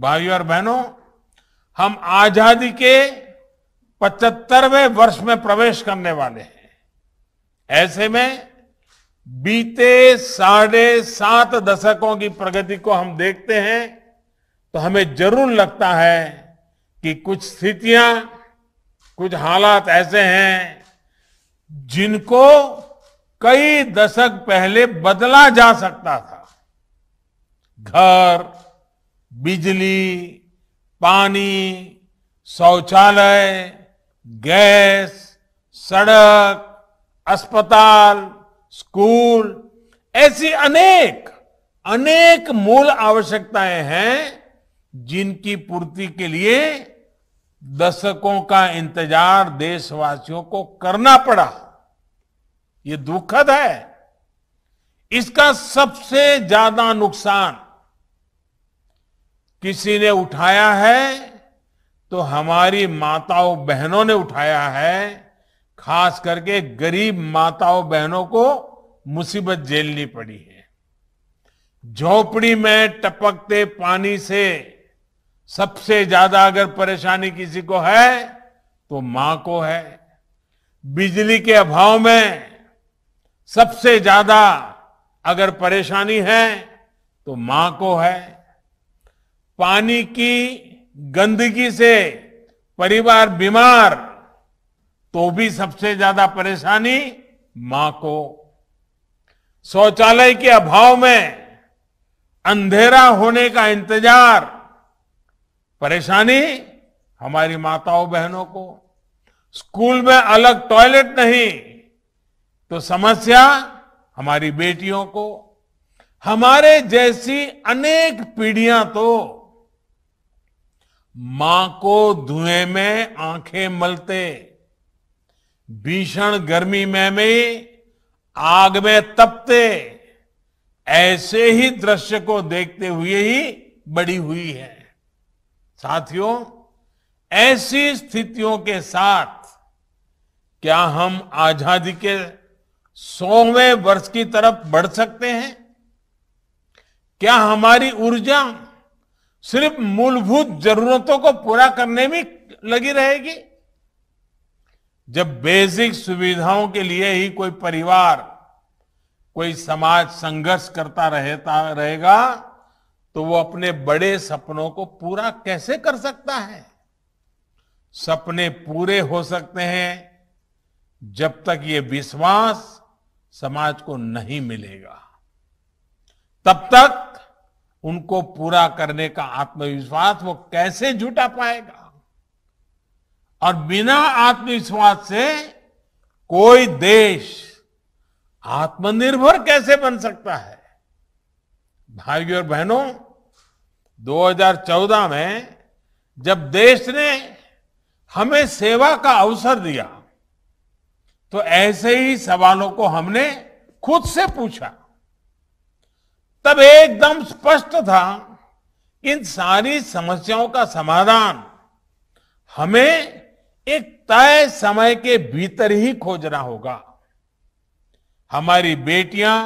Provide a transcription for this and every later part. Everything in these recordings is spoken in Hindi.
भाइयों और बहनों हम आजादी के 75वें वर्ष में प्रवेश करने वाले हैं ऐसे में बीते साढ़े सात दशकों की प्रगति को हम देखते हैं तो हमें जरूर लगता है कि कुछ स्थितियां कुछ हालात ऐसे हैं जिनको कई दशक पहले बदला जा सकता था घर बिजली पानी शौचालय गैस सड़क अस्पताल स्कूल ऐसी अनेक अनेक मूल आवश्यकताएं हैं जिनकी पूर्ति के लिए दशकों का इंतजार देशवासियों को करना पड़ा ये दुखद है इसका सबसे ज्यादा नुकसान किसी ने उठाया है तो हमारी माताओं बहनों ने उठाया है खास करके गरीब माताओं बहनों को मुसीबत झेलनी पड़ी है झोपड़ी में टपकते पानी से सबसे ज्यादा अगर परेशानी किसी को है तो मां को है बिजली के अभाव में सबसे ज्यादा अगर परेशानी है तो मां को है पानी की गंदगी से परिवार बीमार तो भी सबसे ज्यादा परेशानी मां को शौचालय के अभाव में अंधेरा होने का इंतजार परेशानी हमारी माताओं बहनों को स्कूल में अलग टॉयलेट नहीं तो समस्या हमारी बेटियों को हमारे जैसी अनेक पीढ़ियां तो मां को धुएं में आंखें मलते भीषण गर्मी में भी आग में तपते ऐसे ही दृश्य को देखते हुए ही बड़ी हुई है साथियों ऐसी स्थितियों के साथ क्या हम आजादी के सौवें वर्ष की तरफ बढ़ सकते हैं क्या हमारी ऊर्जा सिर्फ मूलभूत जरूरतों को पूरा करने में लगी रहेगी जब बेसिक सुविधाओं के लिए ही कोई परिवार कोई समाज संघर्ष करता रहता रहेगा तो वो अपने बड़े सपनों को पूरा कैसे कर सकता है सपने पूरे हो सकते हैं जब तक ये विश्वास समाज को नहीं मिलेगा तब तक उनको पूरा करने का आत्मविश्वास वो कैसे जुटा पाएगा और बिना आत्मविश्वास से कोई देश आत्मनिर्भर कैसे बन सकता है भाइयों और बहनों 2014 में जब देश ने हमें सेवा का अवसर दिया तो ऐसे ही सवालों को हमने खुद से पूछा तब एकदम स्पष्ट था इन सारी समस्याओं का समाधान हमें एक तय समय के भीतर ही खोजना होगा हमारी बेटियां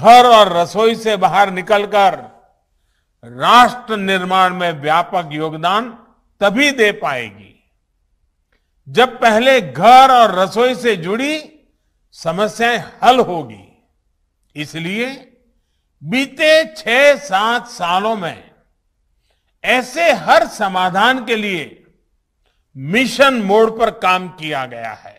घर और रसोई से बाहर निकलकर राष्ट्र निर्माण में व्यापक योगदान तभी दे पाएगी जब पहले घर और रसोई से जुड़ी समस्याएं हल होगी इसलिए बीते छह सात सालों में ऐसे हर समाधान के लिए मिशन मोड पर काम किया गया है